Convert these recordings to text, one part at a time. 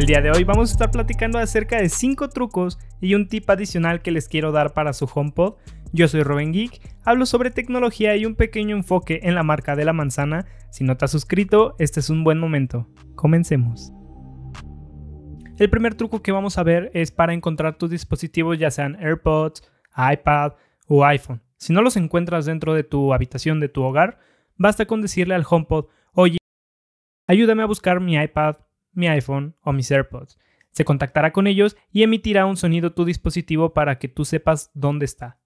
El día de hoy vamos a estar platicando acerca de 5 trucos y un tip adicional que les quiero dar para su HomePod. Yo soy Robin Geek, hablo sobre tecnología y un pequeño enfoque en la marca de la manzana. Si no te has suscrito, este es un buen momento. Comencemos. El primer truco que vamos a ver es para encontrar tus dispositivos ya sean AirPods, iPad o iPhone. Si no los encuentras dentro de tu habitación de tu hogar, basta con decirle al HomePod, oye, ayúdame a buscar mi iPad mi iPhone o mis AirPods. Se contactará con ellos y emitirá un sonido tu dispositivo para que tú sepas dónde está.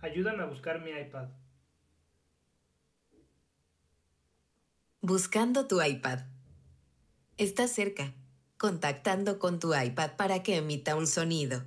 Ayúdame a buscar mi iPad. Buscando tu iPad. Está cerca. Contactando con tu iPad para que emita un sonido.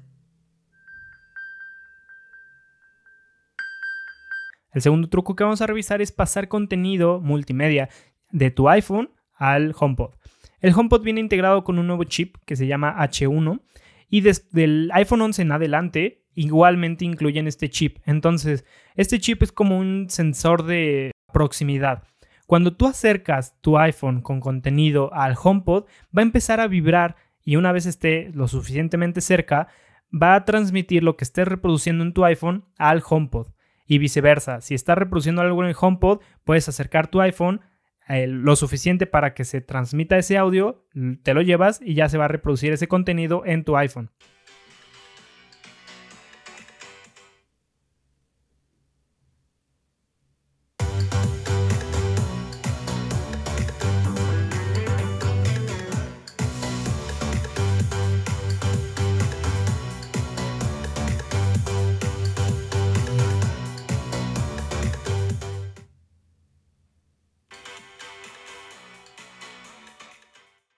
El segundo truco que vamos a revisar es pasar contenido multimedia, de tu iPhone al HomePod. El HomePod viene integrado con un nuevo chip que se llama H1 y desde el iPhone 11 en adelante igualmente incluyen este chip. Entonces, este chip es como un sensor de proximidad. Cuando tú acercas tu iPhone con contenido al HomePod, va a empezar a vibrar y una vez esté lo suficientemente cerca, va a transmitir lo que esté reproduciendo en tu iPhone al HomePod. Y viceversa, si estás reproduciendo algo en el HomePod, puedes acercar tu iPhone eh, lo suficiente para que se transmita ese audio, te lo llevas y ya se va a reproducir ese contenido en tu iPhone.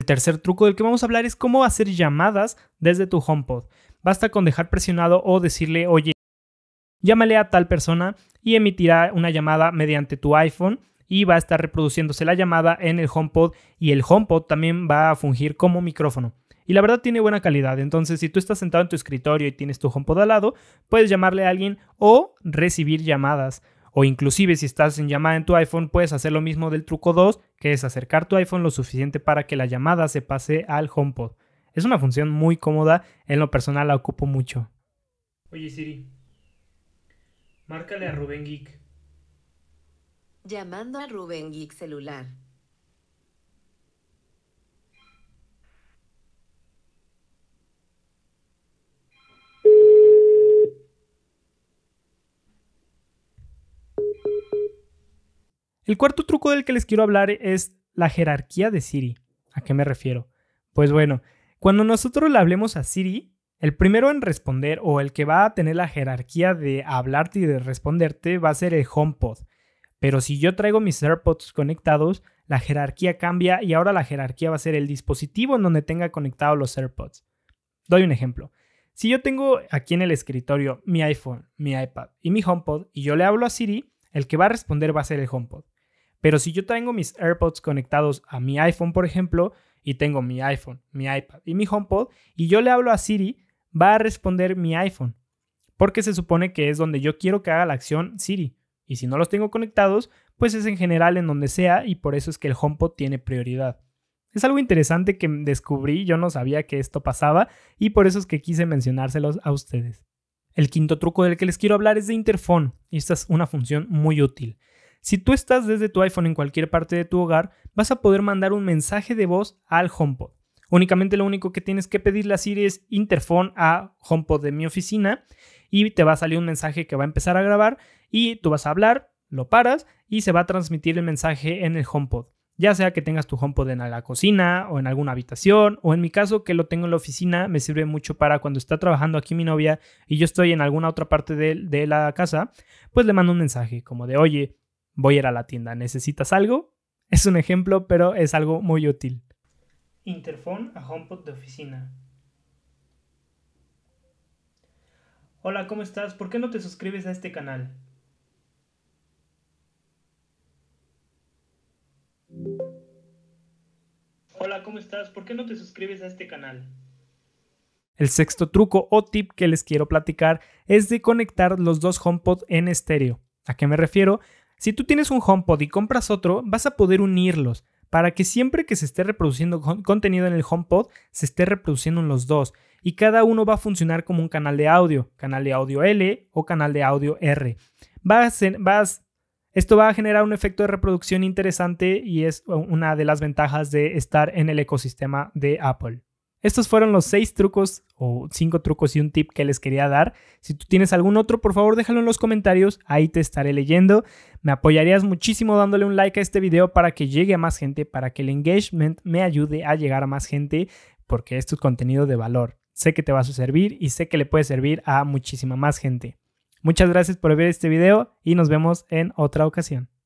tercer truco del que vamos a hablar es cómo hacer llamadas desde tu HomePod. Basta con dejar presionado o decirle, oye, llámale a tal persona y emitirá una llamada mediante tu iPhone y va a estar reproduciéndose la llamada en el HomePod y el HomePod también va a fungir como micrófono. Y la verdad tiene buena calidad, entonces si tú estás sentado en tu escritorio y tienes tu HomePod al lado, puedes llamarle a alguien o recibir llamadas. O inclusive si estás en llamada en tu iPhone, puedes hacer lo mismo del truco 2, que es acercar tu iPhone lo suficiente para que la llamada se pase al HomePod. Es una función muy cómoda, en lo personal la ocupo mucho. Oye Siri, márcale a Rubén Geek. Llamando a Rubén Geek celular. El cuarto truco del que les quiero hablar es la jerarquía de Siri. ¿A qué me refiero? Pues bueno, cuando nosotros le hablemos a Siri, el primero en responder o el que va a tener la jerarquía de hablarte y de responderte va a ser el HomePod. Pero si yo traigo mis AirPods conectados, la jerarquía cambia y ahora la jerarquía va a ser el dispositivo en donde tenga conectados los AirPods. Doy un ejemplo. Si yo tengo aquí en el escritorio mi iPhone, mi iPad y mi HomePod y yo le hablo a Siri, el que va a responder va a ser el HomePod. Pero si yo tengo mis AirPods conectados a mi iPhone, por ejemplo, y tengo mi iPhone, mi iPad y mi HomePod, y yo le hablo a Siri, va a responder mi iPhone, porque se supone que es donde yo quiero que haga la acción Siri. Y si no los tengo conectados, pues es en general en donde sea y por eso es que el HomePod tiene prioridad. Es algo interesante que descubrí, yo no sabía que esto pasaba y por eso es que quise mencionárselos a ustedes. El quinto truco del que les quiero hablar es de Interphone. y esta es una función muy útil. Si tú estás desde tu iPhone en cualquier parte de tu hogar, vas a poder mandar un mensaje de voz al HomePod. Únicamente lo único que tienes que pedirle a Siri es interfone a HomePod de mi oficina y te va a salir un mensaje que va a empezar a grabar y tú vas a hablar, lo paras y se va a transmitir el mensaje en el HomePod. Ya sea que tengas tu HomePod en la cocina o en alguna habitación o en mi caso que lo tengo en la oficina, me sirve mucho para cuando está trabajando aquí mi novia y yo estoy en alguna otra parte de, de la casa, pues le mando un mensaje como de, oye, voy a ir a la tienda, ¿necesitas algo? Es un ejemplo, pero es algo muy útil. Interfón a HomePod de oficina. Hola, ¿cómo estás? ¿Por qué no te suscribes a este canal? Hola, ¿cómo estás? ¿Por qué no te suscribes a este canal? El sexto truco o tip que les quiero platicar es de conectar los dos HomePod en estéreo. ¿A qué me refiero? Si tú tienes un HomePod y compras otro, vas a poder unirlos para que siempre que se esté reproduciendo contenido en el HomePod, se esté reproduciendo en los dos y cada uno va a funcionar como un canal de audio, canal de audio L o canal de audio R. esto va a generar un efecto de reproducción interesante y es una de las ventajas de estar en el ecosistema de Apple. Estos fueron los seis trucos o cinco trucos y un tip que les quería dar. Si tú tienes algún otro, por favor déjalo en los comentarios, ahí te estaré leyendo. Me apoyarías muchísimo dándole un like a este video para que llegue a más gente, para que el engagement me ayude a llegar a más gente, porque es tu contenido de valor. Sé que te va a servir y sé que le puede servir a muchísima más gente. Muchas gracias por ver este video y nos vemos en otra ocasión.